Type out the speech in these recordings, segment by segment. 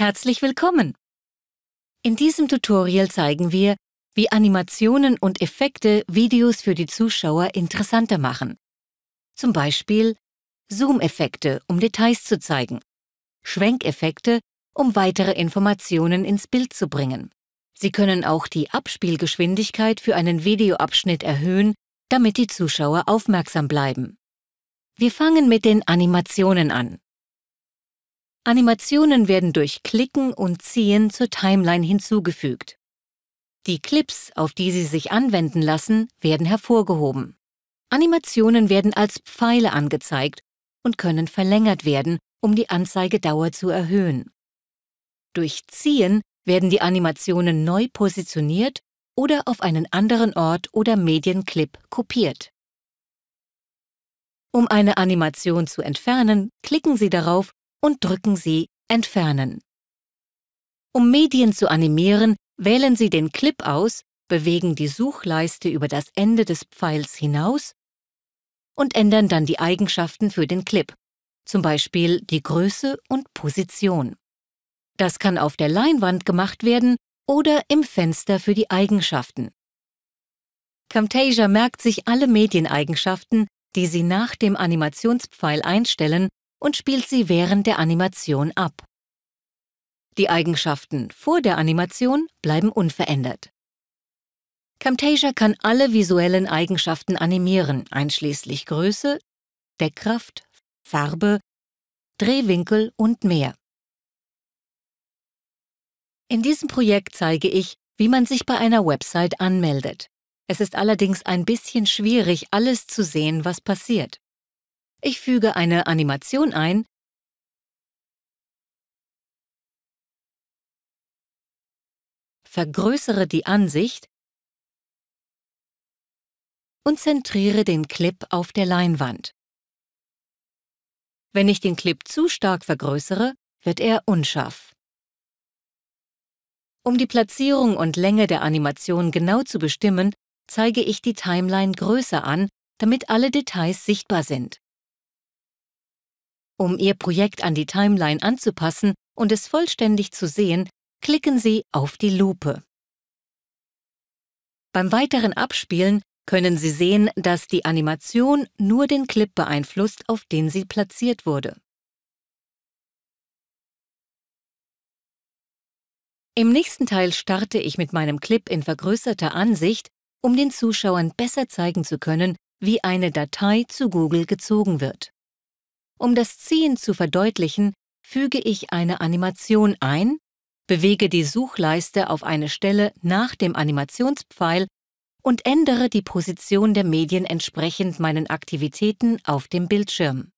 Herzlich willkommen! In diesem Tutorial zeigen wir, wie Animationen und Effekte Videos für die Zuschauer interessanter machen. Zum Beispiel Zoom-Effekte, um Details zu zeigen, Schwenkeffekte, um weitere Informationen ins Bild zu bringen. Sie können auch die Abspielgeschwindigkeit für einen Videoabschnitt erhöhen, damit die Zuschauer aufmerksam bleiben. Wir fangen mit den Animationen an. Animationen werden durch Klicken und Ziehen zur Timeline hinzugefügt. Die Clips, auf die sie sich anwenden lassen, werden hervorgehoben. Animationen werden als Pfeile angezeigt und können verlängert werden, um die Anzeigedauer zu erhöhen. Durch Ziehen werden die Animationen neu positioniert oder auf einen anderen Ort oder Medienclip kopiert. Um eine Animation zu entfernen, klicken Sie darauf, und drücken Sie Entfernen. Um Medien zu animieren, wählen Sie den Clip aus, bewegen die Suchleiste über das Ende des Pfeils hinaus und ändern dann die Eigenschaften für den Clip, zum Beispiel die Größe und Position. Das kann auf der Leinwand gemacht werden oder im Fenster für die Eigenschaften. Camtasia merkt sich alle Medieneigenschaften, die Sie nach dem Animationspfeil einstellen und spielt sie während der Animation ab. Die Eigenschaften vor der Animation bleiben unverändert. Camtasia kann alle visuellen Eigenschaften animieren, einschließlich Größe, Deckkraft, Farbe, Drehwinkel und mehr. In diesem Projekt zeige ich, wie man sich bei einer Website anmeldet. Es ist allerdings ein bisschen schwierig, alles zu sehen, was passiert. Ich füge eine Animation ein, vergrößere die Ansicht und zentriere den Clip auf der Leinwand. Wenn ich den Clip zu stark vergrößere, wird er unscharf. Um die Platzierung und Länge der Animation genau zu bestimmen, zeige ich die Timeline größer an, damit alle Details sichtbar sind. Um Ihr Projekt an die Timeline anzupassen und es vollständig zu sehen, klicken Sie auf die Lupe. Beim weiteren Abspielen können Sie sehen, dass die Animation nur den Clip beeinflusst, auf den sie platziert wurde. Im nächsten Teil starte ich mit meinem Clip in vergrößerter Ansicht, um den Zuschauern besser zeigen zu können, wie eine Datei zu Google gezogen wird. Um das Ziehen zu verdeutlichen, füge ich eine Animation ein, bewege die Suchleiste auf eine Stelle nach dem Animationspfeil und ändere die Position der Medien entsprechend meinen Aktivitäten auf dem Bildschirm.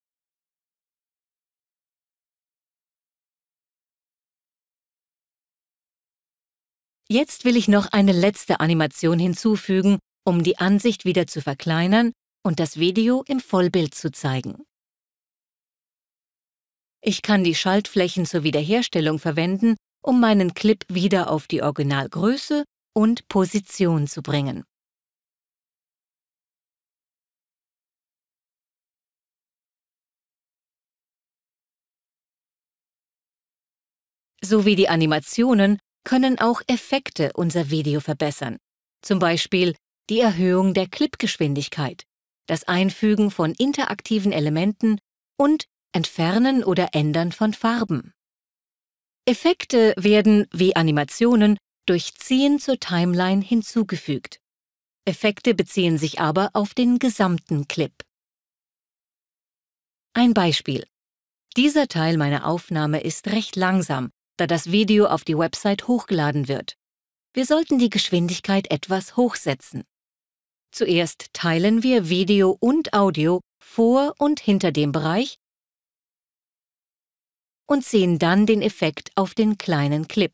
Jetzt will ich noch eine letzte Animation hinzufügen, um die Ansicht wieder zu verkleinern und das Video im Vollbild zu zeigen. Ich kann die Schaltflächen zur Wiederherstellung verwenden, um meinen Clip wieder auf die Originalgröße und Position zu bringen. So wie die Animationen können auch Effekte unser Video verbessern, zum Beispiel die Erhöhung der Clipgeschwindigkeit, das Einfügen von interaktiven Elementen und Entfernen oder Ändern von Farben. Effekte werden, wie Animationen, durch Ziehen zur Timeline hinzugefügt. Effekte beziehen sich aber auf den gesamten Clip. Ein Beispiel. Dieser Teil meiner Aufnahme ist recht langsam, da das Video auf die Website hochgeladen wird. Wir sollten die Geschwindigkeit etwas hochsetzen. Zuerst teilen wir Video und Audio vor und hinter dem Bereich, und sehen dann den Effekt auf den kleinen Clip.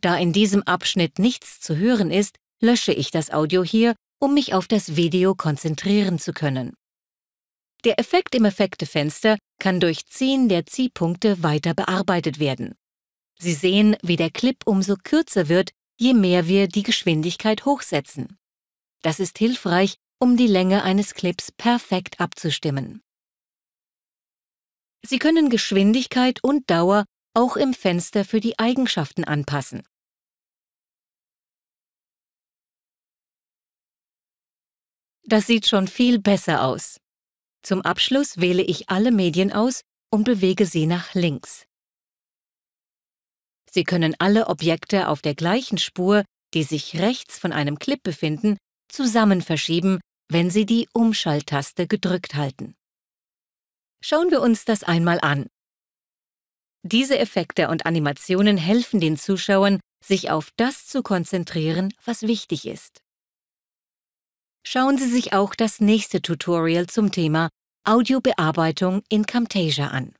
Da in diesem Abschnitt nichts zu hören ist, lösche ich das Audio hier, um mich auf das Video konzentrieren zu können. Der Effekt im Effektefenster kann durch Ziehen der Ziehpunkte weiter bearbeitet werden. Sie sehen, wie der Clip umso kürzer wird, je mehr wir die Geschwindigkeit hochsetzen. Das ist hilfreich, um die Länge eines Clips perfekt abzustimmen. Sie können Geschwindigkeit und Dauer auch im Fenster für die Eigenschaften anpassen. Das sieht schon viel besser aus. Zum Abschluss wähle ich alle Medien aus und bewege sie nach links. Sie können alle Objekte auf der gleichen Spur, die sich rechts von einem Clip befinden, zusammen verschieben, wenn Sie die Umschalttaste gedrückt halten. Schauen wir uns das einmal an. Diese Effekte und Animationen helfen den Zuschauern, sich auf das zu konzentrieren, was wichtig ist. Schauen Sie sich auch das nächste Tutorial zum Thema Audiobearbeitung in Camtasia an.